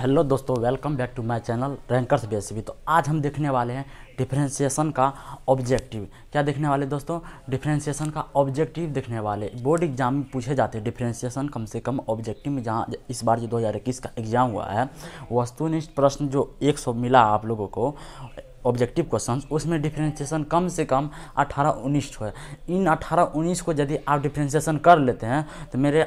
hello दोस्तों welcome back to my channel Rankers B तो आज हम देखने वाले हैं डिफ्रेंसीसन का ऑब्जेक्टिव क्या देखने वाले दोस्तों डिफ्रेंसीसन का ऑब्जेक्टिव देखने वाले बोर्ड एग्जाम में पूछे जाते हैं डिफ्रेंसीसन कम से कम ऑब्जेक्टिव में जहाँ इस बार जो दो का एग्ज़ाम हुआ है वस्तुनिष्ठ प्रश्न जो एक मिला आप लोगों को ऑब्जेक्टिव क्वेश्चन उसमें डिफ्रेंशिएशन कम से कम 18 उन्नीस है इन 18 उन्नीस को यदि आप डिफ्रेंशिएशन कर लेते हैं तो मेरे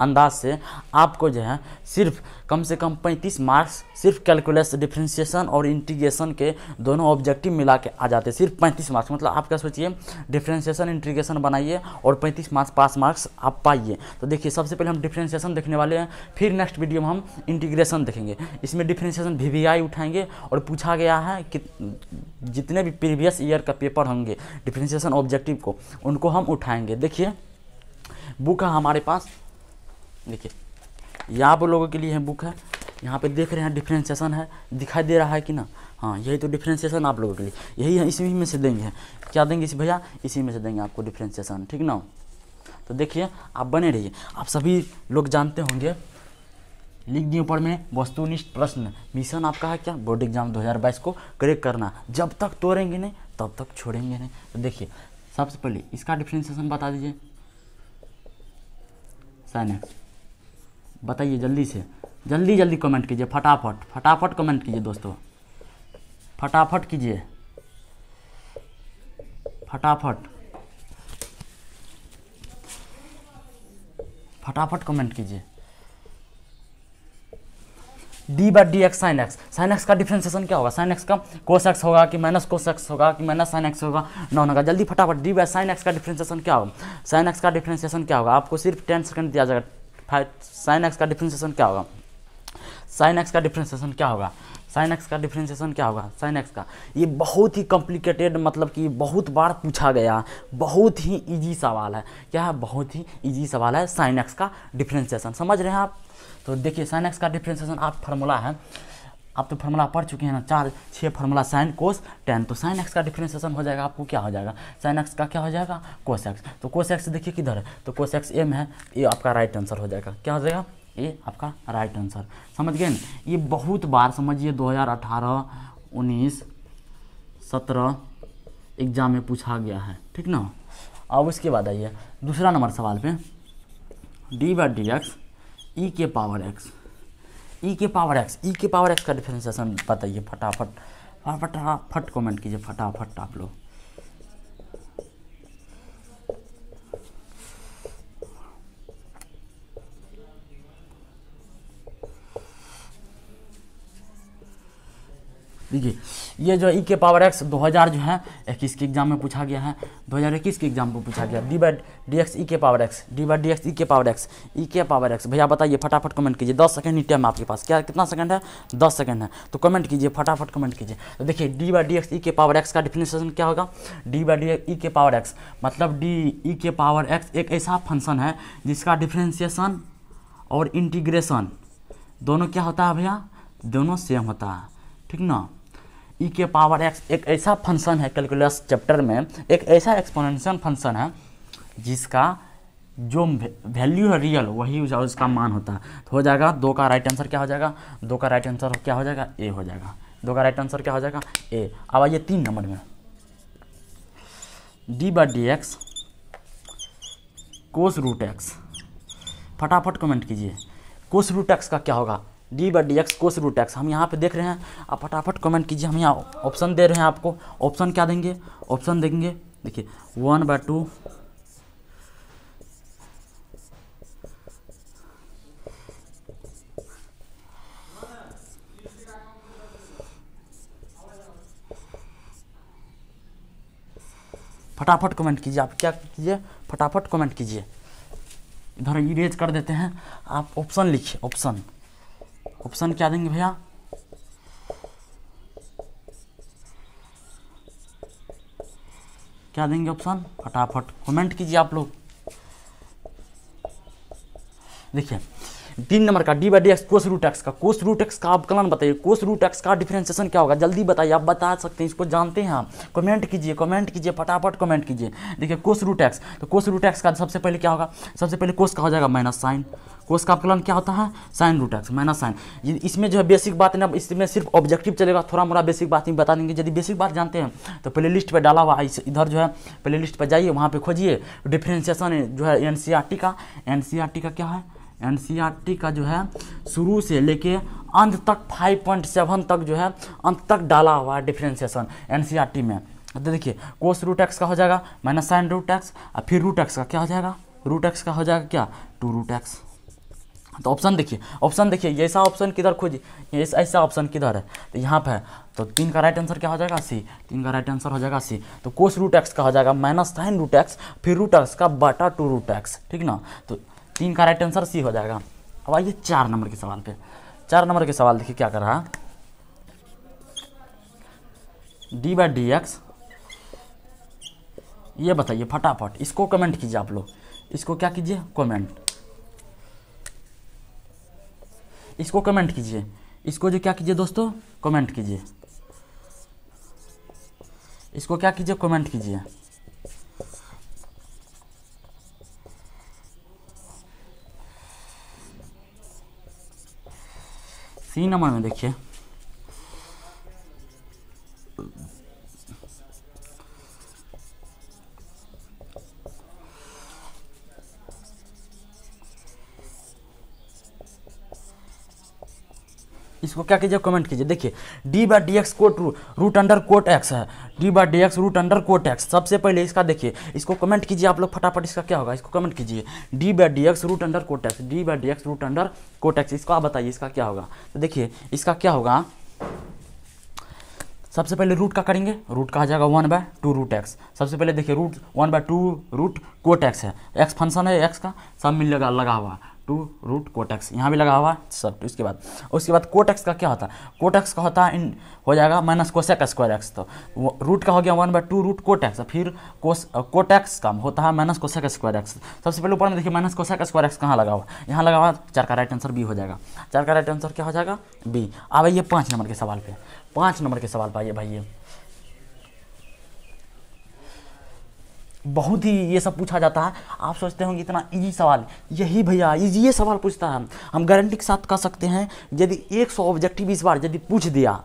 अंदाज से आपको जो है सिर्फ कम से कम 35 मार्क्स सिर्फ कैलकुलस डिफ्रेंशिएशन और इंटीग्रेशन के दोनों ऑब्जेक्टिव मिला के आ जाते हैं सिर्फ 35 मार्क्स मतलब आप क्या सोचिए डिफ्रेंशिएशन इंटीग्रेशन बनाइए और 35 मार्क्स पास मार्क्स आप पाइए तो देखिए सबसे पहले हम डिफ्रेंशिएशन देखने वाले हैं फिर नेक्स्ट वीडियो में हम इंटीग्रेशन देखेंगे इसमें डिफ्रेंशिएशन वी उठाएंगे और पूछा गया है कि जितने भी प्रीवियस ईयर का पेपर होंगे डिफ्रेंशिएशन ऑब्जेक्टिव को उनको हम उठाएंगे देखिए बुक है हमारे पास देखिए यहाँ पर लोगों के लिए है बुक है यहाँ पे देख रहे हैं डिफ्रेंसिएशन है दिखाई दे रहा है कि ना हाँ यही तो डिफ्रेंसिएशन आप लोगों के लिए यही है इसी में से देंगे क्या देंगे इसी भैया इसी में से देंगे आपको डिफ्रेंसिएशन ठीक ना तो देखिए आप बने रहिए आप सभी लोग जानते होंगे लिख दिए ऊपर में वस्तुनिष्ठ प्रश्न मिशन आपका है क्या बोर्ड एग्जाम 2022 को क्रेक करना जब तक तोड़ेंगे नहीं तब तक छोड़ेंगे नहीं तो देखिए सबसे पहले इसका डिफ्रेंसिएशन बता दीजिए साइन एक्स बताइए जल्दी से जल्दी जल्दी कमेंट कीजिए फटाफट फटाफट कमेंट कीजिए दोस्तों फटाफट कीजिए फटाफट फटाफट कमेंट कीजिए d by d x sine x sine x का डिफ्रेंसिएशन क्या होगा साइन एक्स का कोस एक्स होगा कि माइनस कोस एक्स होगा कि माइनस साइन एक्स होगा नॉन होगा जल्दी फटाफट डी बाई साइन एक्स का डिफ्रेंसिएशन क्या होगा साइन एक्स का डिफ्रेंसिएशन क्या होगा आपको सिर्फ टेन सेकंड दिया जाएगा साइन एक्स का डिफ्रेंसिएशन क्या होगा साइन एक्स का डिफ्रेंसिएशन क्या होगा साइन एक्स का डिफ्रेंसिएशन क्या होगा साइन एक्स का ये बहुत ही कॉम्प्लिकेटेड मतलब कि बहुत बार पूछा गया बहुत ही इजी सवाल है क्या है बहुत ही इजी सवाल है साइन एक्स का डिफ्रेंसिएशन समझ रहे हैं आप तो देखिए साइन एक्स का डिफ्रेंसिएशन आप फार्मूला है आप तो फॉर्मूला पढ़ चुके हैं ना चार छः फॉर्मूला साइन कोस टेन तो साइन एक्स का डिफ्रेंसिएशन हो जाएगा आपको क्या हो जाएगा साइन एक्स का क्या हो जाएगा कोस एक्स तो कोस एक्स देखिए किधर है तो कोस एक्स ए में है ये आपका राइट आंसर हो जाएगा क्या हो जाएगा ये आपका राइट आंसर समझ गए ना ये बहुत बार समझिए दो हज़ार अठारह उन्नीस सत्रह एग्जाम में पूछा गया है ठीक ना अब उसके बाद आइए दूसरा नंबर सवाल पे d by d x e के पावर एक्स ई e के पावर एक्स ई के पावर एक्स का डिफ्रेंसिएशन बताइए फटाफट फटाफट कमेंट हाँ, कीजिए फटाफट आप लोग देखिए ये जो ई के पावर एक्स 2000 जो है इक्कीस के एग्जाम में पूछा गया है 2021 के एग्जाम में पूछा गया d by d x e के power x d by d x e के पावर एक्स ई के पावर एक्स भैया बताइए फटाफट कमेंट कीजिए 10 सेकंड ही टाइम आपके पास क्या कितना सेकंड है 10 सेकंड है तो कमेंट कीजिए फटाफट कमेंट कीजिए तो देखिए d by d x e के पावर एक्स का डिफिनेशन क्या होगा डी बाई डी ई के पावर एक्स मतलब डी ई के पावर एक्स एक ऐसा फंक्शन है जिसका डिफ्रेंसिएशन और इंटीग्रेशन दोनों क्या होता है भैया दोनों सेम होता है ठीक ना ई e के पावर एक्स एक ऐसा फंक्शन है कैलकुलस चैप्टर में एक ऐसा एक्सपोनेंशियल फंक्शन है जिसका जो वैल्यू है रियल वही उसका मान होता है तो हो जाएगा दो का राइट आंसर क्या हो जाएगा दो का राइट आंसर क्या हो जाएगा ए हो जाएगा दो का राइट आंसर क्या हो जाएगा ए अब आइए तीन नंबर में d by d x cos root x फटाफट कमेंट कीजिए कोस रूट एक्स का क्या होगा d by d x cos root x हम यहाँ पे देख रहे हैं आप फटाफट कमेंट कीजिए हम यहाँ ऑप्शन दे रहे हैं आपको ऑप्शन क्या देंगे ऑप्शन देंगे देखिए वन बाय टू फटाफट कमेंट कीजिए आप क्या कीजिए फटाफट कमेंट कीजिए इधर इरेज कर देते हैं आप ऑप्शन लिखिए ऑप्शन ऑप्शन क्या देंगे भैया क्या देंगे ऑप्शन फटाफट कमेंट कीजिए आप लोग देखिए तीन नंबर का d by d x cos root x का कोस रूट एक्स का कलन बताइए कोस रूट एक्स का डिफ्रेंसिएशन क्या होगा जल्दी बताइए आप बता सकते हैं इसको जानते हैं आप कमेंट कीजिए कमेंट कीजिए फटाफट कमेंट कीजिए देखिए कोस रूट एक्स तो कोस रूट एक्स का सबसे पहले क्या होगा सबसे पहले कोस का हो जाएगा माइनस साइन कोस का आपकलन क्या होता है sine root x minus sine इसमें जो है बेसिक बात ना इसमें सिर्फ ऑब्जेक्टिव चलेगा थोड़ा मोड़ा बेसिक बात ही बता देंगे यदि बेसिक बात जानते हैं तो प्ले लिस्ट पर डाला हुआ इस इधर जो है प्ले लिस्ट पर जाइए वहाँ पर खोजिए डिफ्रेंसिएशन जो है एन e का एन e का क्या है एन का जो है शुरू से लेके अंत तक 5.7 तक जो है अंत तक डाला हुआ है डिफ्रेंसिएशन टी में तो देखिए कोस रूट एक्स का हो जाएगा माइनस साइन रूट एक्स और फिर रूट एक्स का क्या हो जाएगा रूट एक्स का हो जाएगा क्या टू रूट एक्स तो ऑप्शन देखिए ऑप्शन देखिए ऐसा ऑप्शन किधर खोजिए ऐसा ऑप्शन किधर है तो यहाँ पर है तो तीन का राइट आंसर क्या हो जाएगा सी तीन का राइट आंसर हो जाएगा सी तो कोस रूट एक्स का हो जाएगा माइनस साइन रूट एक्स फिर रूट एक्स का बाटा टू रूट एक्स ठीक ना तो तीन का राइट आंसर सी हो जाएगा अब आइए चार नंबर के सवाल पे चार नंबर के सवाल देखिए क्या कर रहा डी बाई डी एक्स ये बताइए फटाफट इसको कमेंट कीजिए आप लोग इसको क्या कीजिए कमेंट इसको कमेंट कीजिए इसको जो क्या कीजिए दोस्तों कमेंट कीजिए इसको क्या कीजिए कमेंट कीजिए सी नंबर में देखिए इसको क्या कीजिए कमेंट कीजिए देखिए d by d x cot root under cot x है d by d x root under cot x सबसे पहले इसका देखिए इसको कमेंट कीजिए आप लोग फटाफट इसका क्या होगा इसको कमेंट कीजिए d by d x root under cot x d by d x root under cot x इसको आप बताइए इसका क्या होगा तो देखिए इसका क्या होगा सबसे पहले रूट का करेंगे रूट का आ जाएगा one by two root x सबसे पहले देखिए root one by two root cot x है एक्स फंक्शन है एक्स का सब मिल लगा लगा हुआ टू रूट कोटक्स यहाँ भी लगा हुआ सब इसके बाद उसके बाद कोटक्स का क्या होता है कोटक्स का होता है इन हो जाएगा माइनस कोशेक स्क्वायर एक्स तो रूट का हो गया one by two root cot x फिर कोस कोटक्स का होता है माइनस कोशेक स्क्वायर एक्स सबसे पहले ऊपर में देखिए माइनस कोशेक स्क्वायर एक्स कहाँ लगा हुआ यहाँ लगा हुआ चार का राइट आंसर बी हो जाएगा चार का राइट आंसर क्या हो जाएगा बी अब आइए पाँच नंबर के सवाल पर पाँच नंबर के सवाल पर आइए भाई बहुत ही ये सब पूछा जाता है आप सोचते होंगे इतना इजी सवाल यही भैया इजी ये सवाल पूछता है हम गारंटी के साथ कह सकते हैं यदि एक सौ ऑब्जेक्टिव इस बार यदि पूछ दिया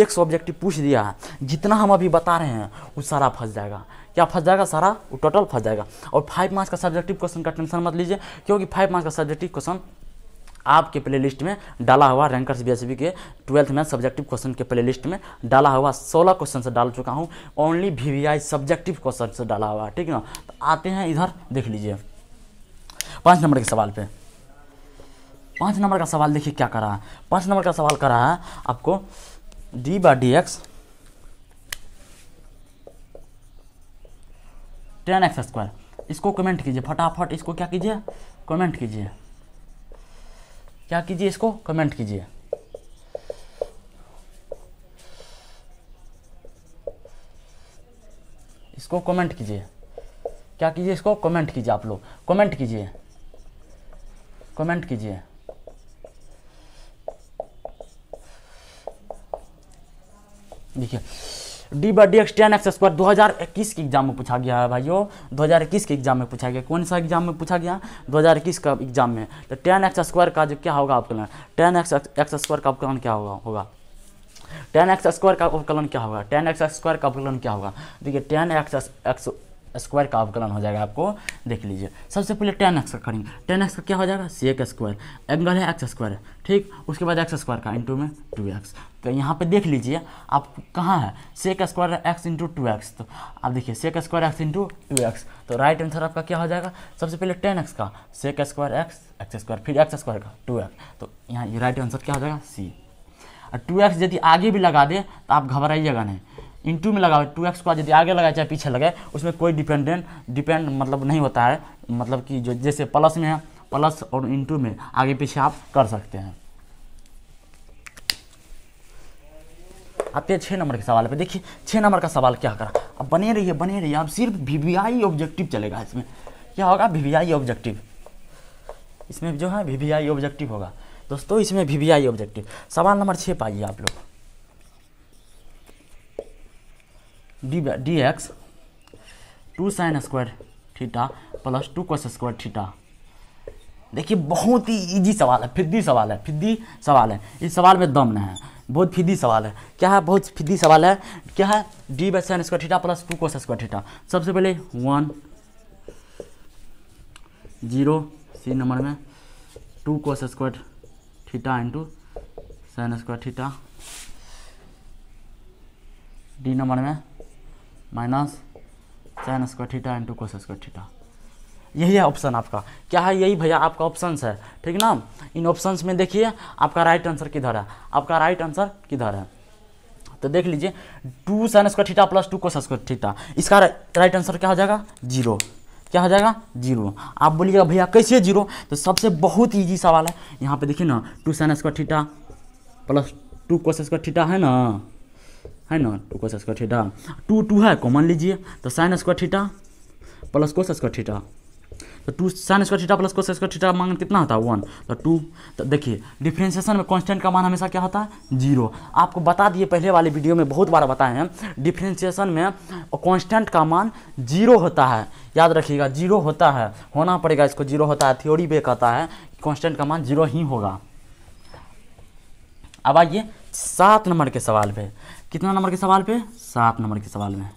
एक सौ ऑब्जेक्टिव पूछ दिया जितना हम अभी बता रहे हैं वो सारा फंस जाएगा क्या फंस जाएगा सारा वो टोटल फंस जाएगा और फाइव मार्क्स का सब्जेक्टिव क्वेश्चन का टेंशन मत लीजिए क्योंकि फाइव मार्क्स का सब्जेक्टिव क्वेश्चन आपके प्लेलिस्ट में डाला हुआ रैंकर्स बी के ट्वेल्थ में सब्जेक्टिव क्वेश्चन के प्लेलिस्ट में डाला हुआ सोलह क्वेश्चन से डाल चुका हूँ ओनली वी सब्जेक्टिव क्वेश्चन से डाला हुआ ठीक है ना तो आते हैं इधर देख लीजिए पाँच नंबर के सवाल पे पाँच नंबर का सवाल देखिए क्या करा है पाँच नंबर का सवाल करा है आपको d by d x tan x square इसको कमेंट कीजिए फटाफट इसको क्या कीजिए कमेंट कीजिए क्या कीजिए इसको कमेंट कीजिए इसको कमेंट कीजिए क्या कीजिए इसको कमेंट कीजिए आप लोग कमेंट कीजिए कमेंट कीजिए देखिए d by d x tan x square दो हज़ार इक्कीस के एग्जाम में पूछा गया है भाइयों दो हज़ार इक्कीस के एग्जाम में पूछा गया कौन सा एग्जाम में पूछा गया दो हज़ार इक्कीस का एग्जाम में तो टेन एक्स स्क्वायर का जो क्या होगा लिए टेन एक्स एक्स स्क्वायर का अवकलन क्या होगा होगा टेन एक्स स्क्वायर का अवकलन क्या होगा टेन एक्स स्क्वायर का अवकलन क्या होगा देखिए टेन एक्स एक्स स्क्वायर का अवकलन हो जाएगा आपको देख लीजिए सबसे पहले टेन एक्स का करेंगे टेन एक्स का क्या हो जाएगा सी एक स्क्वायर एंगल है एक्स स्क्वायर ठीक उसके बाद एक्स स्क्वायर का इंटू में टू एक्स तो यहाँ पे देख लीजिए आप कहाँ है sec square x into two x तो आप देखिए sec square x into two x तो राइट आंसर आपका क्या हो जाएगा सबसे पहले टेन एक्स का sec square x x square फिर एक्स स्क्वायर का टू एक्स तो यहाँ ये राइट आंसर क्या हो जाएगा सी और टू एक्स यदि आगे भी लगा दे तो आप घबराइएगा नहीं इंटू में लगा टू एक्स को यदि आगे लगाए चाहे पीछे लगाए उसमें कोई डिपेंडेंट डिपेंड मतलब नहीं होता है मतलब कि जो जैसे प्लस में है प्लस और इंटू में आगे पीछे आप कर सकते हैं आते हैं छः नंबर के सवाल पे देखिए छः नंबर का सवाल क्या करा अब बने रहिए बने रहिए अब सिर्फ वी वी आई ऑब्जेक्टिव चलेगा इसमें क्या होगा वी वी आई ऑब्जेक्टिव इसमें जो है वी वी आई ऑब्जेक्टिव होगा दोस्तों इसमें वी वी आई ऑब्जेक्टिव सवाल नंबर छः पाइए आप लोग d d x two sine square theta plus two cos square theta देखिए बहुत ही इजी सवाल है फिद्दी सवाल है फिद्दी सवाल है इस सवाल में दम नहीं है बहुत फिद्दी सवाल है क्या है बहुत फिद्दी सवाल है क्या है d by sine square theta plus two cos square theta सबसे पहले वन जीरो सी नंबर में two cos square theta into sine square theta D number में minus sine square theta into cos square theta यही है option आपका क्या है यही भैया आपका ऑप्शन है ठीक ना इन ऑप्शन में देखिए आपका राइट आंसर किधर है आपका राइट आंसर किधर है तो देख लीजिए two sine square theta plus two cos square theta इसका राइट आंसर क्या हो जाएगा जीरो क्या हो जाएगा जीरो आप बोलिएगा भैया कैसे जीरो तो सबसे बहुत ईजी सवाल है यहाँ पे देखिए ना two sine square theta plus two cos square theta है ना है ना टू तो cos square theta two two है कॉमन लीजिए तो sine square theta plus cos square theta तो two sine square theta plus cos square theta मान कितना होता है वन तो टू तो देखिए डिफ्रेंशिएशन में कांस्टेंट का मान हमेशा क्या होता है जीरो आपको बता दिए पहले वाले वीडियो में बहुत बार बताए हैं डिफ्रेंशिएशन में कांस्टेंट का मान जीरो होता है याद रखिएगा जीरो होता है होना पड़ेगा इसको जीरो होता है थ्योरी बे कहता है कॉन्स्टेंट का मान जीरो ही होगा अब आइए सात नंबर के सवाल पे कितना नंबर के सवाल पे सात नंबर के सवाल में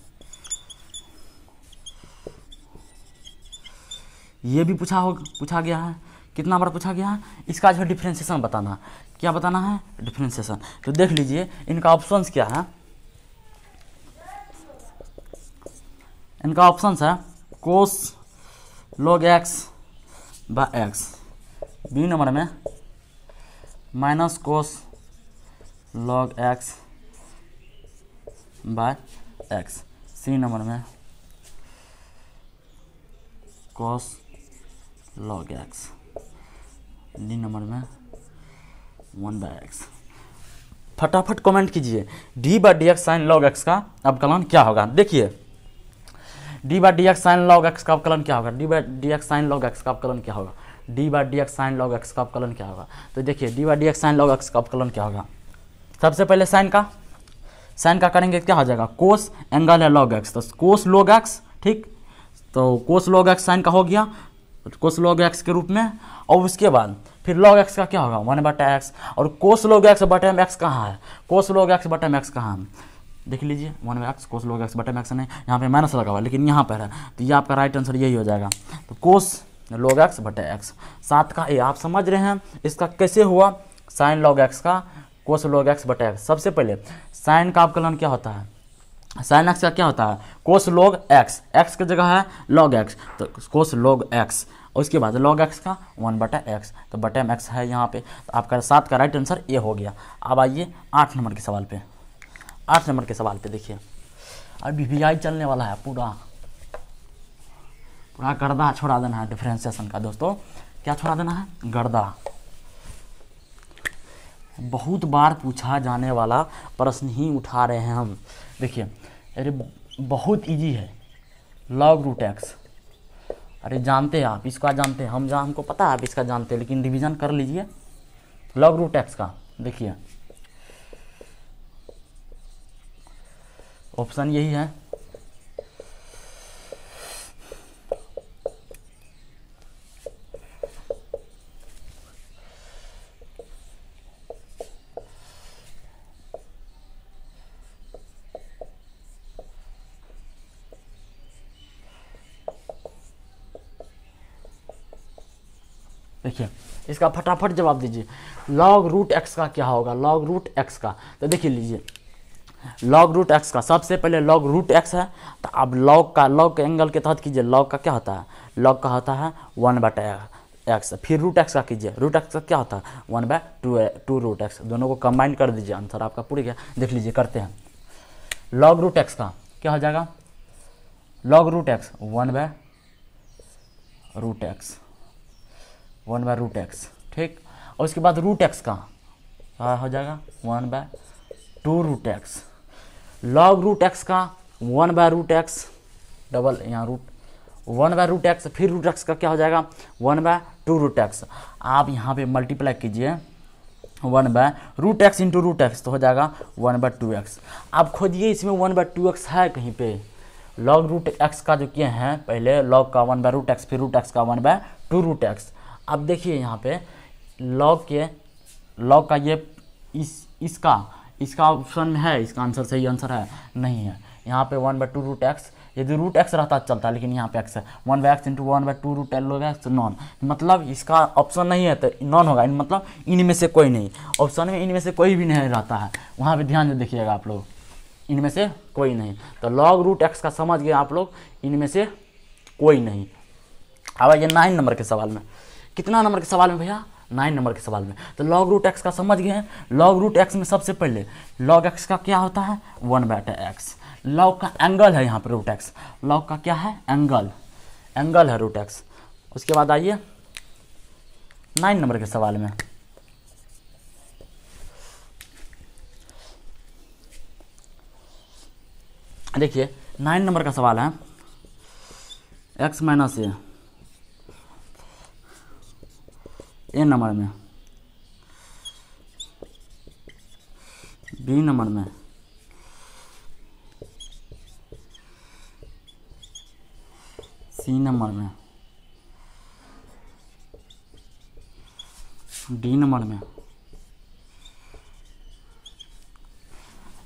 ये भी पूछा हो पूछा गया है कितना बार पूछा गया है इसका जो है डिफ्रेंसिएशन बताना क्या बताना है डिफ्रेंसिएशन तो देख लीजिए इनका ऑप्शंस क्या है इनका ऑप्शंस है cos log x by x B number में minus cos log x by x C number में cos log x D number में वन बाय एक्स फटाफट कमेंट कीजिए d by d x sine log x का अवकलन क्या होगा देखिए d by d x sine log x का अवकलन क्या होगा d by d x sine log x का अवकलन क्या होगा d by d x sine log x का अवकलन क्या होगा तो देखिए d by d x sine log x का अवकलन क्या होगा सबसे पहले साइन का साइन का करेंगे क्या हो जाएगा कोस एंगल है लॉग एक्स तो कोस लॉग एक्स ठीक तो कोस लॉग एक्स साइन का हो गया कोस लॉग एक्स के रूप में और उसके बाद फिर लॉग एक्स का क्या होगा वन बटा एक्स और कोस लॉग एक्स बटे एम एक्स कहाँ है कोस लॉग एक्स बटे एम एक्स कहाँ है देख लीजिए one by x cos log x बटम एक्स नहीं यहाँ पे माइनस लगा हुआ लेकिन यहाँ पर है तो ये आपका राइट आंसर यही हो जाएगा तो कोस लॉग एक्स बटे एक्स सात का ए आप समझ रहे हैं इसका कैसे हुआ साइन लॉग एक्स का कोस लोग एक्स बटे एक्स सबसे पहले साइन का अवकलन क्या होता है साइन एक्स का क्या होता है कोस लोग एक्स एक्स की जगह है लॉग एक्स तो कोस लोग एक्स उसके बाद लॉग एक्स का वन बटा एक्स तो बटे एक्स है यहाँ पे तो आपका सात का राइट आंसर ए हो गया अब आइए आठ नंबर के सवाल पे आठ नंबर के सवाल पे देखिए अभी वी आई चलने वाला है पूरा पूरा गर्दा छोड़ा देना है डिफ्रेंसिएशन का दोस्तों क्या छोड़ा देना है गर्दा बहुत बार पूछा जाने वाला प्रश्न ही उठा रहे हैं हम देखिए अरे बहुत इजी है लॉग रूट एक्स अरे जानते हैं आप इसका जानते हैं हम जहाँ हमको पता है आप इसका जानते हैं लेकिन डिवीजन कर लीजिए लॉग रूट एक्स का देखिए ऑप्शन यही है इसका फटाफट जवाब दीजिए लॉग रूट एक्स का क्या होगा लॉग रूट एक्स का तो देखिए लीजिए लॉग रूट एक्स का सबसे पहले लॉग रूट एक्स है तो अब लॉग का लॉग के एंगल के तहत कीजिए लॉग का क्या होता है लॉग का होता है वन बटा एक्स फिर रूट एक्स का कीजिए रूट एक्स का क्या होता है one by two two root x दोनों को कंबाइन कर दीजिए आंसर आपका पूरी गया देख लीजिए करते हैं लॉग रूट एक्स का क्या हो जाएगा log root x one by root x one by root x ठीक और उसके बाद रूट एक्स का हो जाएगा one by two root x log root x का one by root x double यहाँ root one by root x फिर रूट एक्स का क्या हो जाएगा one by two root x आप यहाँ पे मल्टीप्लाई कीजिए one by root x into root x तो हो जाएगा वन बाय टू एक्स आप खोजिए इसमें वन बाय टू एक्स है कहीं पे लॉग रूट एक्स का जो किए हैं पहले लॉग का वन बाय रूट एक्स फिर रूट एक्स का one by two root x अब देखिए यहाँ पे लॉग के लॉग का ये इस इसका इसका ऑप्शन है इसका आंसर सही आंसर है नहीं है यहाँ पे one by two root x यदि रूट एक्स रहता चलता लेकिन यहाँ पे एक्स है one by x into one by two root एल एक्स नॉन मतलब इसका ऑप्शन नहीं है तो नॉन होगा इन मतलब इनमें से कोई नहीं ऑप्शन में इनमें से कोई भी नहीं रहता है वहाँ पर ध्यान देखिएगा आप लोग इनमें से कोई नहीं तो लॉग रूट एक्स का समझ गए आप लोग इनमें से कोई नहीं अब आइए नाइन नंबर के सवाल में कितना नंबर के सवाल में भैया नाइन नंबर के सवाल में तो लॉग रूट एक्स का समझ गए हैं लॉग रूट एक्स में सबसे पहले लॉग एक्स का क्या होता है वन बैटा एक्स लॉग का एंगल है यहाँ पर रूट एक्स लॉग का क्या है एंगल एंगल है रूट एक्स उसके बाद आइए नाइन नंबर के सवाल में देखिए नाइन नंबर का सवाल है x minus a A number में बी नंबर में सी नंबर में डी नंबर में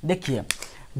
देखिए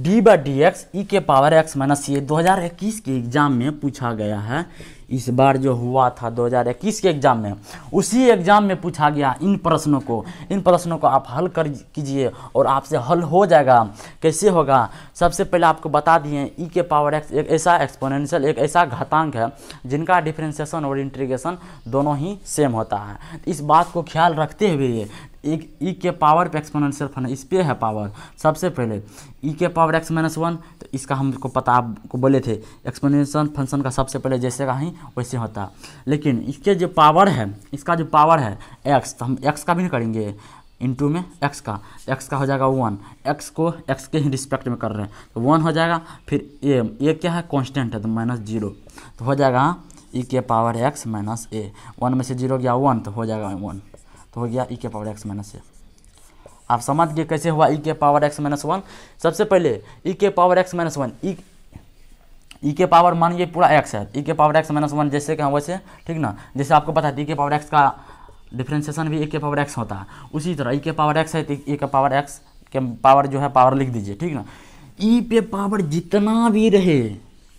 d by d x e के पावर एक्स माइनस ये दो हज़ार इक्कीस के एग्जाम में पूछा गया है इस बार जो हुआ था 2021 के एग्ज़ाम में उसी एग्ज़ाम में पूछा गया इन प्रश्नों को इन प्रश्नों को आप हल कर कीजिए और आपसे हल हो जाएगा कैसे होगा सबसे पहले आपको बता दिए ई e के पावर एक्स एक ऐसा एक्सपोनेंशियल एक ऐसा घातांक है जिनका डिफ्रेंसिएशन और इंट्रीगेशन दोनों ही सेम होता है तो इस बात को ख्याल रखते हुए एक ई e के पावर पे एक्सपोनेंशियल फन इस पर है पावर सबसे पहले ई e के पावर एक्स माइनस वन तो इसका हमको पता आपको बोले थे एक्सपोनेंशियल फंक्शन का सबसे पहले जैसे का ही वैसे होता लेकिन इसके जो पावर है इसका जो पावर है एक्स तो हम एक्स का भी नहीं करेंगे इंटू में एक्स का एक्स का हो जाएगा वन एक्स को एक्स के ही रिस्पेक्ट में कर रहे हैं तो वन हो जाएगा फिर ए ए क्या है कॉन्स्टेंट है तो माइनस जीरो तो हो जाएगा ई e के power x minus a one में से जीरो गया वन तो हो जाएगा वन तो हो गया ई e के पावर एक्स माइनस ए आप समझ गए कैसे हुआ ई e के पावर एक्स माइनस वन सबसे पहले ई के power x minus one e e e के पावर मान ये पूरा एक्स है ई e के पावर एक्स माइनस वन जैसे हम वैसे ठीक ना जैसे आपको पता है ई के पावर एक्स का डिफ्रेंसिएशन भी ए e के पावर एक्स होता है उसी तरह ई के पावर एक्स है तो ई के पावर एक्स के पावर जो है पावर लिख दीजिए ठीक ना ई पे पावर जितना भी रहे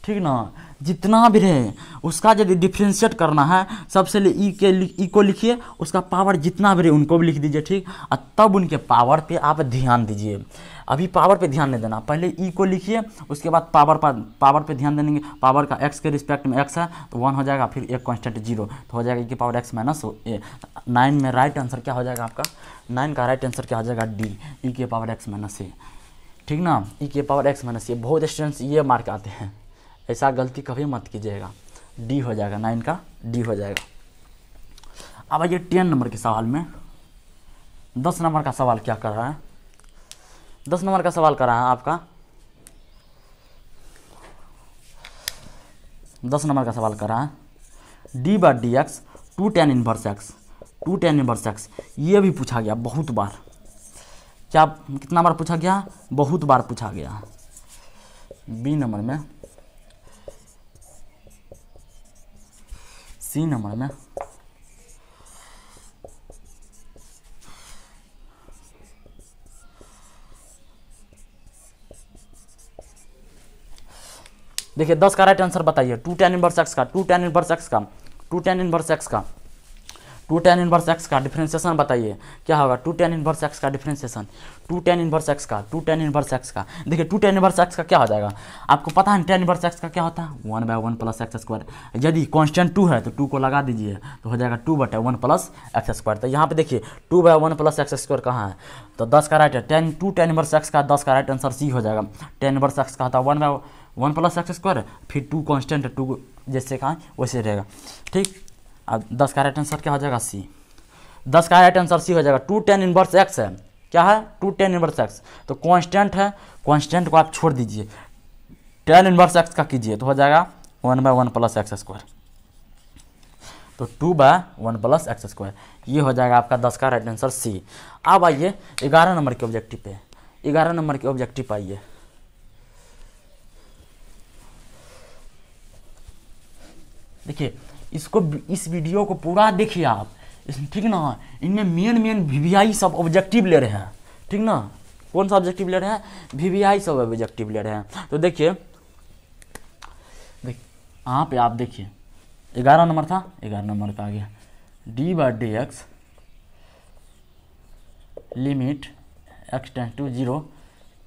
ठीक ना जितना भी रहे उसका यदि डिफ्रेंशिएट करना है सबसे लिए ई के ई को लिखिए उसका पावर जितना भी रहे उनको भी लिख दीजिए ठीक और तब उनके पावर पे आप ध्यान दीजिए अभी पावर पे ध्यान नहीं देना पहले ई e को लिखिए उसके बाद पावर पर पावर पे ध्यान देंगे पावर का एक्स के रिस्पेक्ट में एक्स है तो वन हो जाएगा फिर एक कॉन्स्टेंट जीरो तो हो जाएगा कि power x minus a nine में राइट आंसर क्या हो जाएगा आपका नाइन का राइट आंसर क्या हो जाएगा डी ई e के पावर एक्स माइनस ए ठीक ना ई e के पावर एक्स माइनस ए बहुत स्टूडेंट्स ये मार्क आते हैं ऐसा गलती कभी मत कीजिएगा डी हो जाएगा नाइन का डी हो जाएगा अब आइए टेन नंबर के सवाल में दस नंबर का सवाल क्या कर रहा है दस नंबर का सवाल करा है आपका दस नंबर का सवाल करा है d by d x two tan inverse x two tan inverse x ये भी पूछा गया बहुत बार क्या कितना बार पूछा गया बहुत बार पूछा गया बी नंबर में सी नंबर में देखिए दस का राइट आंसर बताइए टू टेन इनवर्स एक्स का टू टेन इनवर्स एक्स का टू टेन इनवर्स एक्स का टू टेन इनवर्स एक्स का डिफ्रेंसिएशन बताइए क्या होगा टू टेन इनवर्स एक्स का differentiation two tan inverse x का टू टेन इनवर्स एक्स का देखिए टू टेन इनवर्स एक्स का क्या हो जाएगा आपको पता है टेन इनवर्स एक्स का क्या होता है one by one plus x square यदि कॉन्स्टेंट टू है तो टू को लगा दीजिए तो हो जाएगा टू बटे वन प्लस एक्स स्क्वायर तो यहाँ पे देखिए two by one plus x square कहाँ है तो दस का राइट है ten two tan inverse x का दस का राइट आंसर सी हो जाएगा टेन इनवर्स एक्स का होता है one by one plus x square फिर टू कॉन्स्टेंट है टू जैसे कहा वैसे रहेगा ठीक अब दस का राइट आंसर क्या हो जाएगा सी दस का राइट आंसर सी हो जाएगा टू टेन इनवर्स एक्स है क्या है टू टेन इनवर्स एक्स तो कॉन्स्टेंट है कॉन्स्टेंट को आप छोड़ दीजिए टेन इनवर्स एक्स का कीजिए तो हो जाएगा one by one plus x square तो two by one plus x square ये हो जाएगा आपका दस का राइट आंसर सी अब आइए ग्यारह नंबर के ऑब्जेक्टिव पे ग्यारह नंबर के ऑब्जेक्टिव आइए देखिए इसको इस वीडियो को पूरा देखिए आप ठीक ना इनमें मेन मेन वी सब ऑब्जेक्टिव ले रहे हैं ठीक ना कौन सा ऑब्जेक्टिव ले रहे हैं वी सब ऑब्जेक्टिव ले रहे हैं तो देखिए देख यहाँ पे आप देखिए ग्यारह नंबर था ग्यारह नंबर का आ गया d by d x limit x tends to zero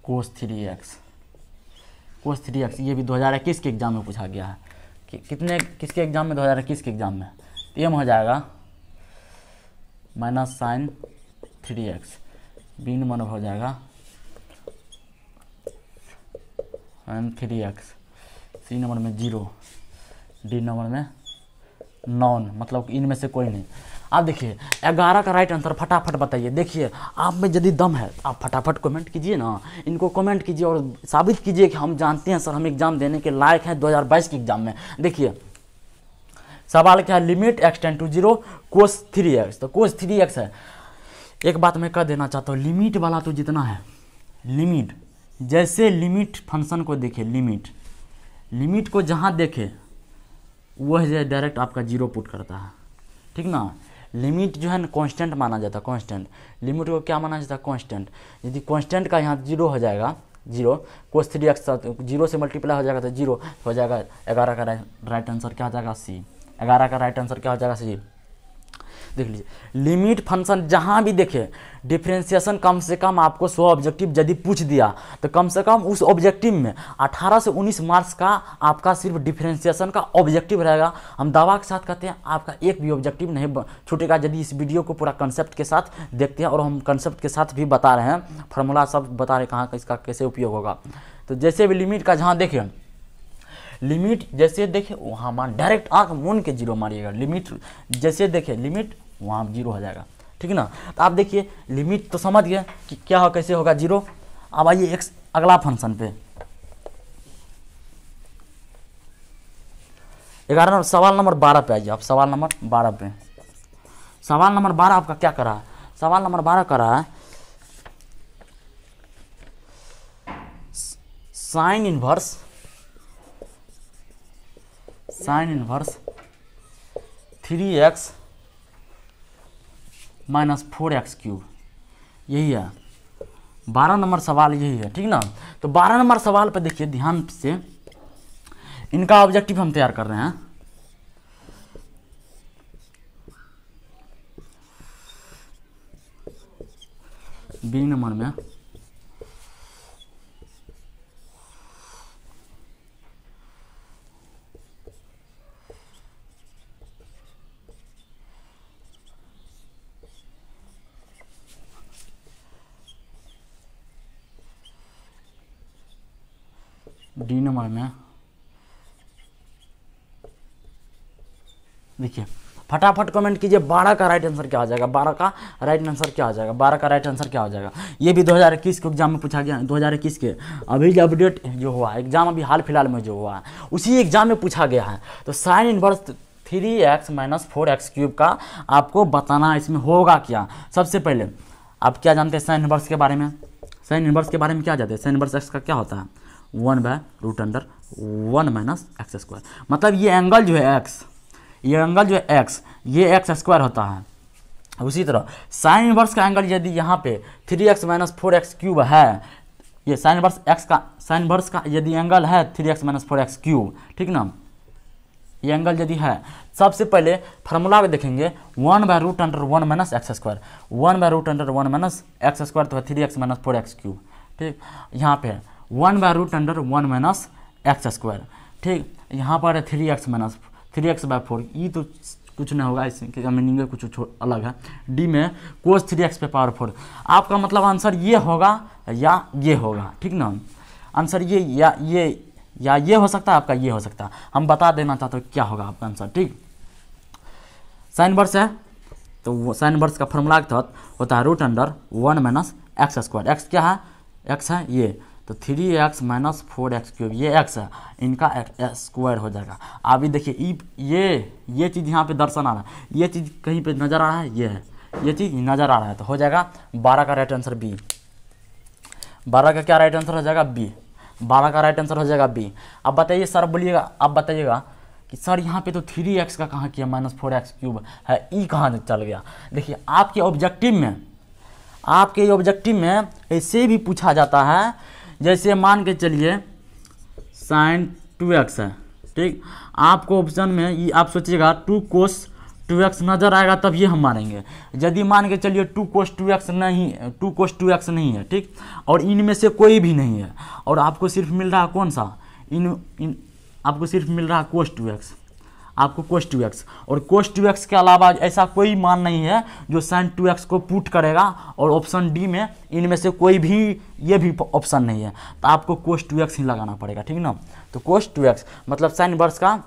cos three x cos three x ये भी 2021 के एग्जाम में पूछा गया है कि, कितने किसके एग्ज़ाम में दो हज़ार इक्कीस के एग्ज़ाम में तो एम हो जाएगा माइनस साइन थ्री एक्स बीन मन हो जाएगा sine three x C number में जीरो डी नंबर में नॉन मतलब इनमें से कोई नहीं आप देखिए ग्यारह का राइट आंसर फटाफट बताइए देखिए आप में यदि दम है आप फटाफट कमेंट कीजिए ना इनको कमेंट कीजिए और साबित कीजिए कि हम जानते हैं सर हम एग्ज़ाम देने के लायक हैं 2022 के एग्ज़ाम में देखिए सवाल क्या है limit x tends to zero cos three x तो कोस थ्री एक्स है एक बात मैं कह देना चाहता हूँ लिमिट वाला तो जितना है लिमिट जैसे लिमिट फंक्शन को देखे लिमिट लिमिट को जहाँ देखे वह डायरेक्ट आपका जीरो पुट करता है ठीक ना लिमिट जो है ना कॉन्स्टेंट माना जाता है कॉन्स्टेंट लिमिट को क्या माना जाता है कॉन्स्टेंट यदि कॉन्स्टेंट का यहाँ जीरो हो जाएगा zero cos three x zero से मल्टीप्लाई हो जाएगा तो जीरो हो जाएगा ग्यारह का राइट आंसर क्या हो जाएगा सी ग्यारह का राइट आंसर क्या हो जाएगा सी देख लीजिए लिमिट फंक्शन जहाँ भी देखे डिफ्रेंसिएशन कम से कम आपको सौ ऑब्जेक्टिव यदि पूछ दिया तो कम से कम उस ऑब्जेक्टिव में 18 से 19 मार्क्स का आपका सिर्फ डिफ्रेंसिएशन का ऑब्जेक्टिव रहेगा हम दवा के साथ कहते हैं आपका एक भी ऑब्जेक्टिव नहीं छूटेगा यदि इस वीडियो को पूरा कंसेप्ट के साथ देखते हैं और हम कंसेप्ट के साथ भी बता रहे हैं फार्मूला सब बता रहे हैं कहाँ इसका कैसे उपयोग होगा तो जैसे भी लिमिट का जहाँ देखें लिमिट जैसे देखे वहाँ मान डायरेक्ट आँख मून के जीरो मारिएगा लिमिट जैसे देखे लिमिट वहाँ जीरो हो जाएगा ठीक ना तो आप देखिए लिमिट तो समझ गए कि क्या हो कैसे होगा जीरो अब आइए एक अगला फंक्शन पे ग्यारह नंबर सवाल नंबर बारह पे आइए आप सवाल नंबर बारह पे सवाल नंबर बारह आपका क्या करा है सवाल नंबर बारह करा है sine inverse sine inverse three x minus four x cube यही है बारह नंबर सवाल यही है ठीक ना तो बारह नंबर सवाल पर देखिए ध्यान से इनका ऑब्जेक्टिव हम तैयार कर रहे हैं बी नंबर में देखिए फटाफट कमेंट कीजिए बारह का राइट आंसर क्या हो जाएगा बारह का राइट आंसर क्या हो जाएगा बारह का राइट आंसर क्या हो जाएगा ये भी 2021 के एग्जाम में पूछा गया 2021 के अभी जो अपडेट जो हुआ है एग्जाम अभी हाल फिलहाल में जो हुआ है उसी एग्जाम में पूछा गया है तो sine inverse three x minus four x cube का आपको बताना इसमें होगा क्या सबसे पहले आप क्या जानते हैं साइन इनवर्स के बारे में साइन इनवर्स के बारे में क्या जाते हैं साइन इनवर्स एक्स का क्या होता है one by root under one minus x square मतलब ये एंगल जो है एक्स ये एंगल जो है एक्स ये एक्स स्क्वायर होता है उसी तरह साइन इनवर्स का एंगल यदि यहाँ पे three x minus four x cube है ये साइन इनवर्स एक्स का साइन इनवर्स का यदि एंगल है three x minus four x cube ठीक ना ये एंगल यदि है सबसे पहले फार्मूला में देखेंगे one by root under one minus x square one by root under one minus x square तो three x minus four x cube ठीक यहाँ पे one by root under one minus x square ठीक यहाँ पर है three x minus three x by four e तो कुछ नहीं होगा क्योंकि मीनिंग कुछ अलग है डी में कोस थ्री एक्स पे पावर फोर आपका मतलब आंसर ये होगा या ये होगा ठीक ना आंसर ये या ये या ये हो सकता है आपका ये हो सकता है हम बता देना चाहते हो क्या होगा आपका आंसर ठीक साइन वर्स है तो वो साइन वर्स का फॉर्मूला के तहत होता है root under one minus x square x क्या है एक्स है ये तो three x minus four x cube ये एक्स है इनका स्क्वायर हो जाएगा अभी देखिए ये ये चीज़ यहाँ पे दर्शन आ रहा है ये चीज़ कहीं पे नज़र आ रहा है ये है ये चीज़ नज़र आ रहा है तो हो जाएगा बारह का राइट आंसर बी बारह का क्या राइट आंसर हो जाएगा बी बारह का राइट आंसर हो जाएगा बी अब बताइए सर बोलिएगा अब बताइएगा कि सर यहाँ पे तो थ्री एक्स का कहाँ किया माइनस फोर एक्स क्यूब है ई कहाँ चल गया देखिए आपके ऑब्जेक्टिव में आपके ऑब्जेक्टिव में ऐसे भी पूछा जाता है जैसे मान के चलिए साइन टू एक्स है ठीक आपको ऑप्शन में ये आप सोचिएगा टू कोस टू एक्स नज़र आएगा तब ये हम मारेंगे यदि मान के चलिए टू कोस टू एक्स नहीं टू कोस टू एक्स नहीं है ठीक और इनमें से कोई भी नहीं है और आपको सिर्फ मिल रहा कौन सा इन इन आपको सिर्फ मिल रहा कोस टू एक्स आपको कोस टू एक्स और कोस टू एक्स के अलावा ऐसा कोई मान नहीं है जो साइन टू एक्स को पुट करेगा और ऑप्शन डी में इनमें से कोई भी ये भी ऑप्शन नहीं है तो आपको कोस टू एक्स ही लगाना पड़ेगा ठीक ना तो कोस टू एक्स मतलब साइन वर्ष का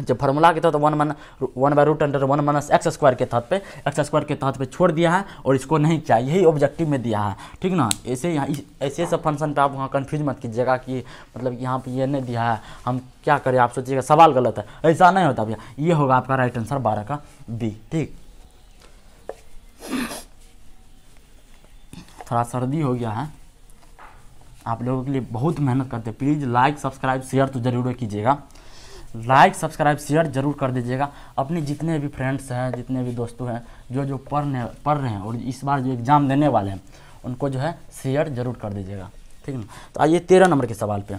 जब फार्मूला के तहत वन मन one by root under one minus x square के तहत पे एक्स स्क्वायर के तहत पे छोड़ दिया है और इसको नहीं चाहिए यही ऑब्जेक्टिव में दिया है ठीक ना ऐसे यहाँ ऐसे सब फंक्शन पे आप वहाँ कन्फ्यूज मत कीजिएगा कि मतलब यहाँ पे ये नहीं दिया है हम क्या करें आप सोचिएगा सवाल गलत है ऐसा नहीं होता भैया ये होगा आपका राइट आंसर बारह का बी ठीक थोड़ा सर्दी हो गया है आप लोगों के लिए बहुत मेहनत करते प्लीज़ लाइक सब्सक्राइब शेयर तो ज़रूर कीजिएगा लाइक सब्सक्राइब शेयर जरूर कर दीजिएगा अपने जितने भी फ्रेंड्स हैं जितने भी दोस्तों हैं जो जो पढ़ने पढ़ रहे हैं और इस बार जो एग्ज़ाम देने वाले हैं उनको जो है शेयर जरूर कर दीजिएगा ठीक है ना तो आइए तेरह नंबर के सवाल पे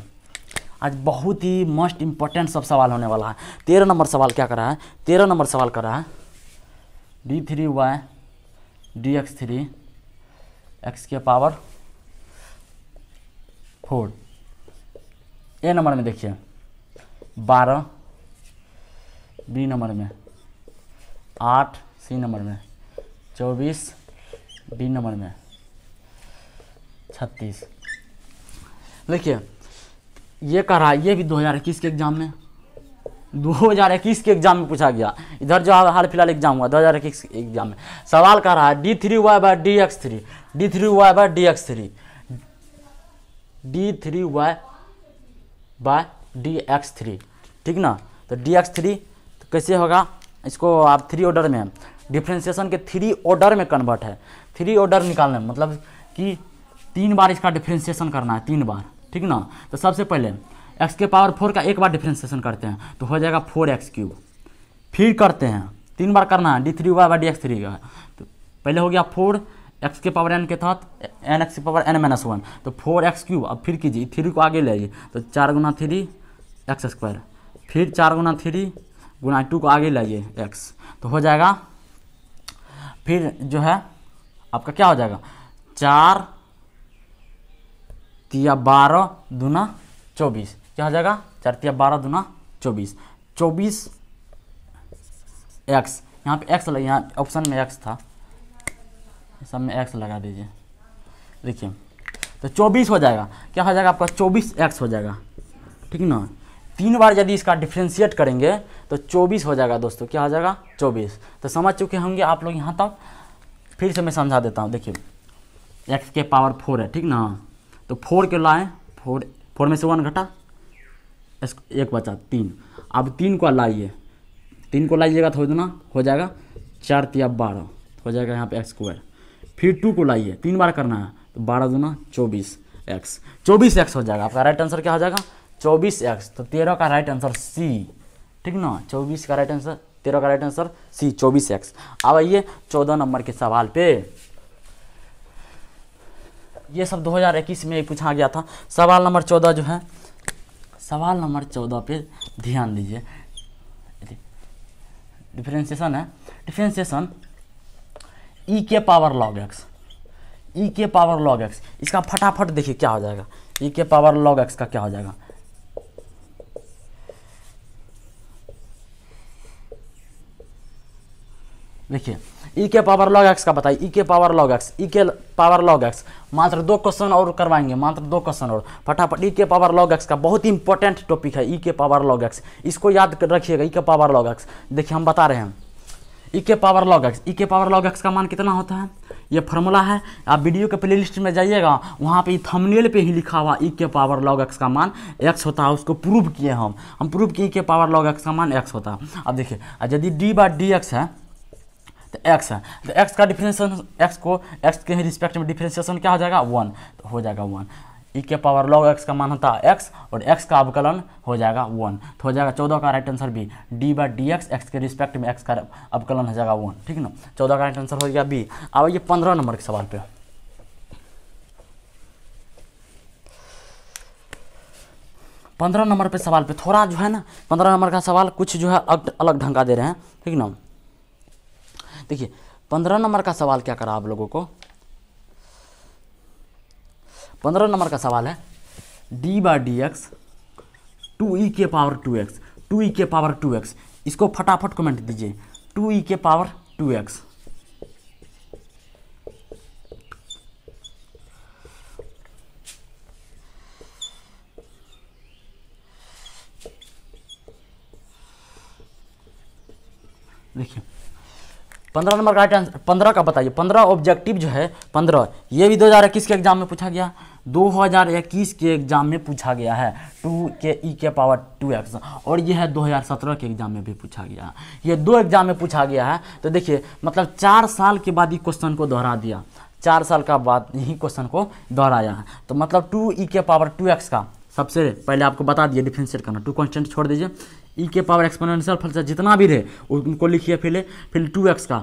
आज बहुत ही मोस्ट इम्पोर्टेंट सब सवाल होने वाला है तेरह नंबर सवाल क्या कर रहा है तेरह नंबर सवाल कर रहा है d three y d x three x के पावर फोर ए नंबर में देखिए बारह बी नंबर में आठ सी नंबर में चौबीस डी नंबर में छत्तीस देखिए ये कह रहा है ये भी 2021 के एग्ज़ाम में 2021 के एग्ज़ाम में पूछा गया इधर जो हाल फिलहाल एग्ज़ाम हुआ 2021 के एग्ज़ाम में सवाल कह रहा है d three y by d x three d three y by d x three d three y by d x three ठीक ना तो डी एक्स थ्री तो कैसे होगा इसको आप थ्री ऑर्डर में डिफ्रेंसिएशन के थ्री ऑर्डर में कन्वर्ट है थ्री ऑर्डर निकालना है मतलब कि तीन बार इसका डिफ्रेंसिएशन करना है तीन बार ठीक ना तो सबसे पहले एक्स के पावर फोर का एक बार डिफ्रेंसिएशन करते हैं तो हो जाएगा फोर एक्स क्यूब फिर करते हैं तीन बार करना है d three y by d x three का तो पहले हो गया फोर एक्स के पावर एन के तहत एन एक्स के पावर एन माइनस वन तो फोर एक्स क्यूब अब फिर कीजिए थ्री को आगे ले आइए तो चार गुना थ्री एक्स स्क्वायर फिर चार गुना थ्री गुना टू को आगे लाइए एक्स तो हो जाएगा फिर जो है आपका क्या हो जाएगा चार तिया बारह दूना चौबीस क्या हो जाएगा चार तिया बारह दूना चौबीस चौबीस एक्स यहाँ पे एक्स लगे यहाँ ऑप्शन में एक्स था सब में एक्स लगा दीजिए देखिए तो चौबीस हो जाएगा क्या हो जाएगा आपका चौबीस एक्स हो जाएगा ठीक ना तीन बार यदि इसका डिफ्रेंशिएट करेंगे तो 24 हो जाएगा दोस्तों क्या हो जाएगा 24 तो समझ चुके होंगे आप लोग यहाँ तक फिर से मैं समझा देता हूँ देखिए एक्स के पावर फोर है ठीक ना तो फोर के लाएँ फोर फोर में से वन घटा एक बचा तीन अब तीन को लाइए तीन को लाइएगा तो इतना हो जाएगा चार तिया बारह हो जाएगा यहाँ पे एक्स स्क्वायर फिर टू को लाइए तीन बार करना है तो बारह दूना चौबीस एक्स चौबीस एक्स हो जाएगा आपका राइट आंसर क्या हो जाएगा चौबीस एक्स तो तेरह का राइट आंसर सी ठीक ना चौबीस का राइट आंसर तेरह का राइट आंसर सी चौबीस एक्स अब आइए चौदह नंबर के सवाल पे ये सब 2021 में पूछा गया था सवाल नंबर चौदह जो है सवाल नंबर चौदह पे ध्यान दीजिए डिफ्रेंसिएशन है डिफ्रेंसिएशन ई e के पावर लॉग एक्स ई के पावर लॉग एक्स इसका फटाफट देखिए क्या हो जाएगा ई e के पावर लॉग एक्स का क्या हो जाएगा देखिए ई के पावर लॉग एक्स का बताइए ई के पावर लॉग एक्स ई के पावर लॉग एक्स मात्र दो क्वेश्चन और करवाएंगे मात्र दो क्वेश्चन और फटाफट ई के पावर लॉग एक्स का बहुत ही इंपॉर्टेंट टॉपिक है ई के पावर लॉग एक्स इसको याद रखिएगा ई के पावर लॉग एक्स देखिए हम बता रहे हैं ई के पावर लॉग एक्स ई के पावर लॉग एक्स का मान कितना होता है ये फॉर्मूला है आप वीडियो के लिस्ट में जाइएगा वहाँ पर थमनेल पर ही लिखा हुआ ई के पावर लॉग एक्स का मान एक्स होता है उसको प्रूव किए हम हम प्रूव किए ई के पावर लॉग एक्स का मान एक्स होता है अब देखिए यदि डी बाई डी एक्स है तो एक्स है तो एक्स का डिफ्रेंशिएशन एक्स को एक्स के रिस्पेक्ट में डिफ्रेंशिएशन क्या हो जाएगा वन तो हो जाएगा वन ई e के पावर लॉग एक्स का मान होता है एक्स और एक्स का अवकलन हो जाएगा वन तो हो जाएगा चौदह का right answer B d by d x x के रिस्पेक्ट में एक्स का अवकलन हो जाएगा वन ठीक ना चौदह का राइट आंसर हो गया बी अब ये पंद्रह नंबर के सवाल पे पंद्रह नंबर पे सवाल पे थोड़ा जो है ना पंद्रह नंबर का सवाल कुछ जो है अलग ढंग का दे रहे हैं ठीक ना देखिए पंद्रह नंबर का सवाल क्या करा आप लोगों को पंद्रह नंबर का सवाल है d by d x two e के power two x two e के पावर टू एक्स इसको फटाफट कमेंट दीजिए टू ई e के पावर टू एक्स देखिए पंद्रह नंबर का राइट आंसर पंद्रह का बताइए पंद्रह ऑब्जेक्टिव जो है पंद्रह ये भी दो हज़ार इक्कीस के एग्जाम में पूछा गया दो हज़ार इक्कीस के एग्जाम में पूछा गया है टू के ई के पावर टू एक्स और यह है दो हज़ार सत्रह के एग्जाम में भी पूछा गया है ये दो एग्जाम में पूछा गया है तो देखिए मतलब चार साल के बाद ये क्वेश्चन को दोहरा दिया चार साल का बाद ही क्वेश्चन को दोहराया है तो मतलब टू ई के पावर टू एक्स का सबसे पहले आपको बता दिया डिफ्रेंशिएट करना टू कॉन्स्टेंट छोड़ दीजिए ई e के पावर एक्सपोनेंशियल फंक्शन जितना भी रहे उनको लिखिए फिर फिर टू एक्स का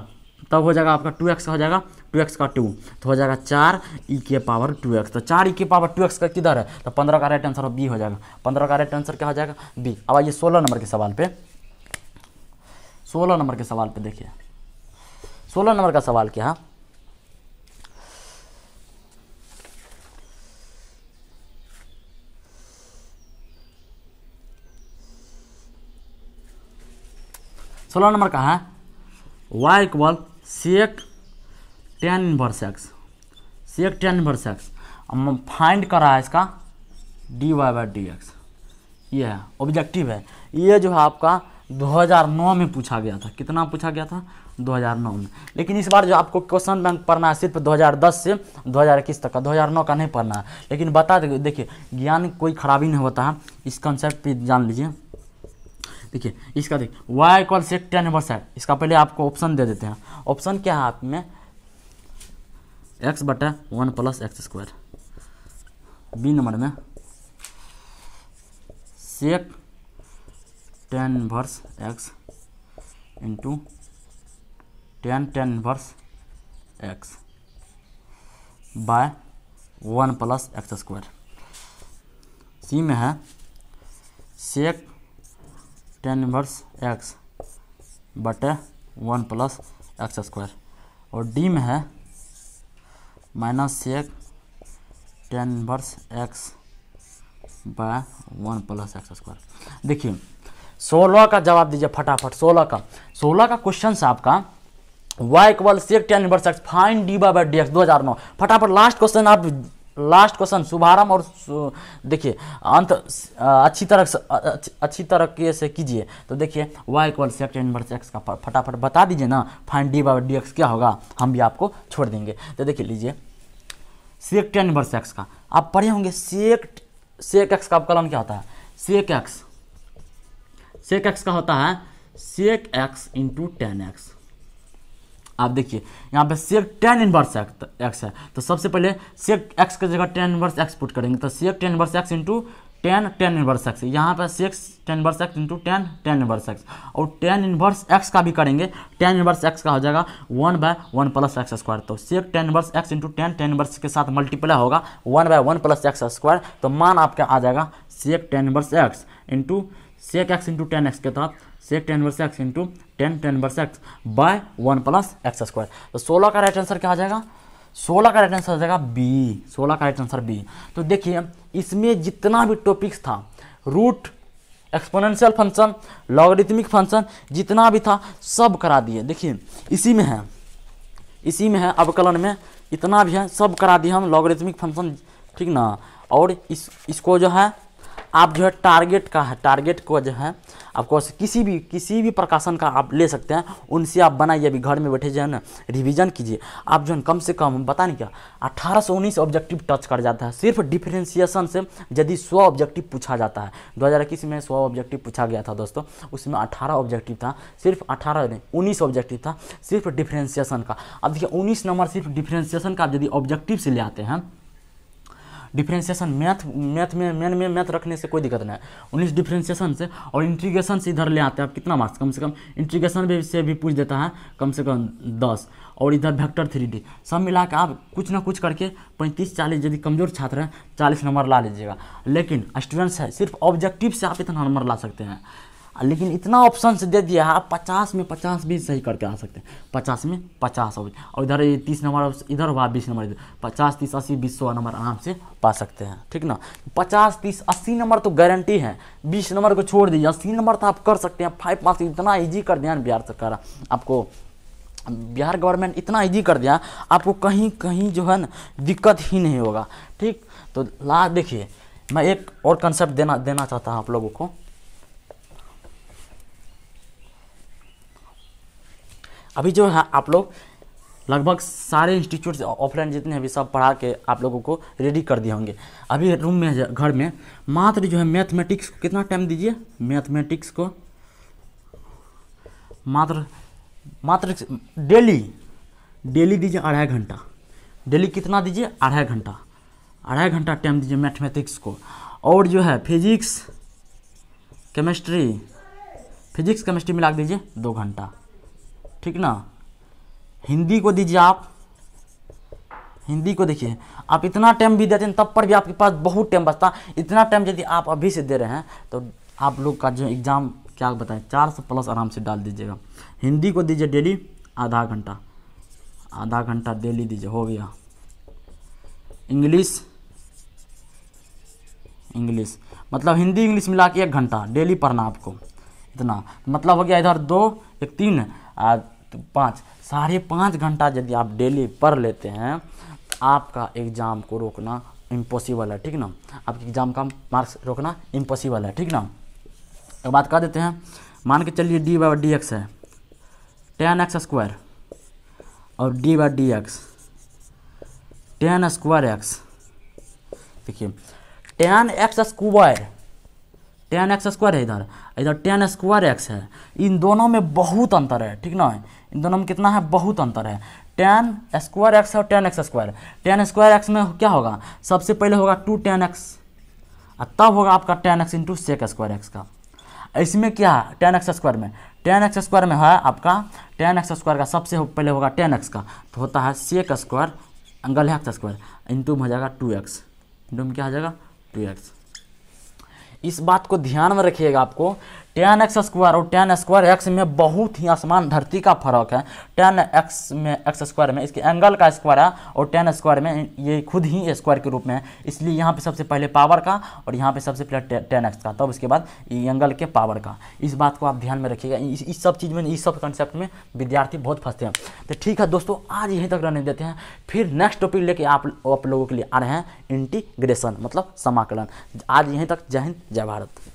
तब हो जाएगा आपका टू एक्स का हो जाएगा टू एक्स का टू तो हो जाएगा चार ई e के पावर टू एक्स तो चार ई e के पावर टू एक्स का किधर है तो पंद्रह का राइट आंसर बी हो जाएगा पंद्रह का राइट आंसर क्या हो जाएगा बी अब आइए सोलह नंबर के सवाल पे सोलह नंबर के सवाल पे देखिए सोलह नंबर का सवाल क्या है सोलह नंबर का है वाई इक्वल सी एक टेन इनवर्स एक्स सी एक टेन इनवर्स एक्स हम फाइंड कर रहा है इसका d y by d x ये है ऑब्जेक्टिव है ये जो है आपका 2009 में पूछा गया था कितना पूछा गया था 2009 में लेकिन इस बार जो आपको क्वेश्चन बैंक पढ़ना है सिर्फ 2010 से 2021 तक का 2009 का नहीं पढ़ना है लेकिन बता देखिए ज्ञान कोई खराबी नहीं होता है इस कंसेप्ट पे जान लीजिए देखिए इसका देख वाई इक्वल सेक टेन है इसका पहले आपको ऑप्शन दे देते हैं ऑप्शन क्या है आप में एक्स बटा one plus x square B number में sec tan inverse x into tan tan inverse x by one plus x square C में है सेक टेन इन्वर्स एक्स बटे वन प्लस एक्स स्क्वायर और डी में है minus एक tan inverse x by one plus x square देखिए सोलह का जवाब दीजिए फटाफट सोलह का सोलह का क्वेश्चन आपका y equal sec tan inverse x find d by d x दो हजार नौ फटाफट लास्ट क्वेश्चन आप लास्ट क्वेश्चन शुभारंभ और देखिए अंत अच्छी तरह से अच्छी तरह से कीजिए तो देखिए y equal sec inverse x का फटाफट बता दीजिए ना find d by d x क्या होगा हम भी आपको छोड़ देंगे तो देखिए लीजिए सेक्ट इनवर्स एक्स का आप पढ़े होंगे सेक्ट सेक एक्स का अवकलन क्या होता है सेक एक्स सेक एक्स का होता है sec x into tan x आप देखिए यहाँ पे सेक टेन इनवर्स एक्स है तो सबसे पहले सेक एक्स की जगह टेन इनवर्स एक्स पुट करेंगे तो sec tan inverse x into tan tan inverse x यहाँ पर sec tan inverse x into tan tan inverse x और टेन इनवर्स एक्स का भी करेंगे टेन इनवर्स एक्स का हो जाएगा one by one plus x square तो sec tan inverse x into tan tan inverse के साथ मल्टीप्लाई होगा one by one plus x square तो मान आपका आ जाएगा sec tan inverse x into sec x into tan x के तहत sec tan inverse x into tan tan inverse x by one plus x square तो सोलह का राइट आंसर क्या आ जाएगा सोलह का राइट आंसर हो जाएगा बी सोलह का राइट आंसर बी तो देखिए इसमें जितना भी टॉपिक्स था root exponential function logarithmic function जितना भी था सब करा दिए देखिए इसी में है इसी में है अवकलन में इतना भी है सब करा दिए हम लॉगरिथमिक फंक्शन ठीक ना और इस इसको जो है आप जो है टारगेट का है टारगेट को जो है कौन किसी भी किसी भी प्रकाशन का आप ले सकते हैं उनसे आप बनाइए अभी घर में बैठे जो है ना रिविजन कीजिए आप जो है कम से कम बता नहीं क्या अठारह सौ उन्नीस ऑब्जेक्टिव टच कर जाता है सिर्फ डिफ्रेंसिएशन से यदि सौ ऑब्जेक्टिव पूछा जाता है दो हज़ार इक्कीस में सौ ऑब्जेक्टिव पूछा गया था दोस्तों उसमें अठारह ऑब्जेक्टिव था सिर्फ अठारह नहीं उन्नीस ऑब्जेक्टिव था सिर्फ डिफ्रेंसिएशन का अब देखिए उन्नीस नंबर सिर्फ डिफ्रेंसिएशन का आप यदि ऑब्जेक्टिव से ले आते हैं डिफ्रेंसिएशन मैथ मैथ में मैन में मैथ रखने से कोई दिक्कत नहीं है उन्नीस डिफ्रेंसिएशन से और इंट्रीगेशन से इधर ले आते हैं आप कितना मार्क्स कम से कम इंट्रीगेशन भी से भी पूछ देता है कम से कम दस और इधर वेक्टर थ्री डी सब मिला के आप कुछ ना कुछ करके पैंतीस चालीस यदि कमज़ोर छात्र हैं चालीस नंबर ला लीजिएगा लेकिन स्टूडेंट्स है सिर्फ ऑब्जेक्टिव से आप इतना नंबर ला सकते हैं लेकिन इतना ऑप्शन दे दिया है आप पचास में पचास भी सही करके आ सकते हैं पचास में पचास हो और इधर ये तीस नंबर इधर हुआ बीस नंबर इधर पचास तीस अस्सी बीस सौ नंबर आराम से पा सकते हैं ठीक ना पचास तीस अस्सी नंबर तो गारंटी है बीस नंबर को छोड़ दीजिए अस्सी नंबर तो आप कर सकते हैं फाइव पास तो इतना ईजी कर दिया बिहार सरकार आपको बिहार गवर्नमेंट इतना ईजी कर दिया आपको कहीं कहीं जो है ना दिक्कत ही नहीं होगा ठीक तो ला देखिए मैं एक और कंसेप्ट देना देना चाहता हूँ आप लोगों को अभी जो है आप लोग लगभग सारे इंस्टीट्यूट ऑफलाइन जितने भी सब पढ़ा के आप लोगों को रेडी कर दिए होंगे अभी रूम में घर में मात्र जो है मैथमेटिक्स को कितना टाइम दीजिए मैथमेटिक्स को मात्र मात्र डेली डेली दीजिए अढ़ाई घंटा डेली कितना दीजिए अढ़ाई घंटा अढ़ाई घंटा टाइम दीजिए मैथमेटिक्स को और जो है फिजिक्स केमिस्ट्री फिजिक्स केमिस्ट्री मिला दीजिए दो घंटा ठीक ना हिंदी को दीजिए आप हिंदी को देखिए आप इतना टाइम भी देते हैं तब पर भी आपके पास बहुत टाइम बचता इतना टाइम यदि आप अभी से दे रहे हैं तो आप लोग का जो एग्ज़ाम क्या बताएं चार सौ प्लस आराम से डाल दीजिएगा हिंदी को दीजिए डेली आधा घंटा आधा घंटा डेली दीजिए हो गया इंग्लिश इंग्लिश मतलब हिंदी इंग्लिश मिला के एक घंटा डेली पढ़ना आपको इतना मतलब हो गया इधर दो एक तीन तो पाँच साढ़े पाँच घंटा यदि आप डेली पढ़ लेते हैं तो आपका एग्ज़ाम को रोकना इम्पॉसिबल है ठीक ना आपके एग्ज़ाम का मार्क्स रोकना इम्पॉसिबल है ठीक ना एक बात कर देते हैं मान के चलिए डी बाई डी एक्स है टेन एक्स स्क्वायर और d by d x tan square x देखिए tan x square tan x square है इधर इधर टेन स्क्वायर एक्स है इन दोनों में बहुत अंतर है ठीक ना इन दोनों में कितना है बहुत अंतर है टेन स्क्वायर एक्स और tan x square tan square x में क्या होगा सबसे पहले होगा टू टेन एक्स और तब होगा आपका tan x into sec square x का इसमें क्या है टेन एक्स स्क्वायर में टेन एक्स स्क्वायर में है आपका टेन एक्स स्क्वायर का सबसे पहले होगा टेन एक्स का तो होता है सेक स्क्वायर एंगल है एक्स स्क्वायर इंटू में हो जाएगा टू एक्स इंटू में क्या हो जाएगा टू एक्स इस बात को ध्यान में रखिएगा आपको टेन एक्स स्क्वायर और टेन स्क्वायर एक्स में बहुत ही आसमान धरती का फर्क है टेन एक्स में एक्स स्क्वायर में इसके एंगल का स्क्वायर है और टेन स्क्वायर में ये खुद ही स्क्वायर के रूप में है इसलिए यहाँ पे सबसे पहले पावर का और यहाँ पे सबसे पहले टेन एक्स का तब तो उसके बाद एंगल के पावर का इस बात को आप ध्यान में रखिएगा इस, इस सब चीज़ में इस सब कंसेप्ट में विद्यार्थी बहुत फंसते हैं तो ठीक है दोस्तों आज यहीं तक रहने देते हैं फिर नेक्स्ट टॉपिक लेके आप आप लोगों के लिए आ रहे हैं इंटीग्रेशन मतलब समाकलन आज यहीं तक जय हिंद जय भारत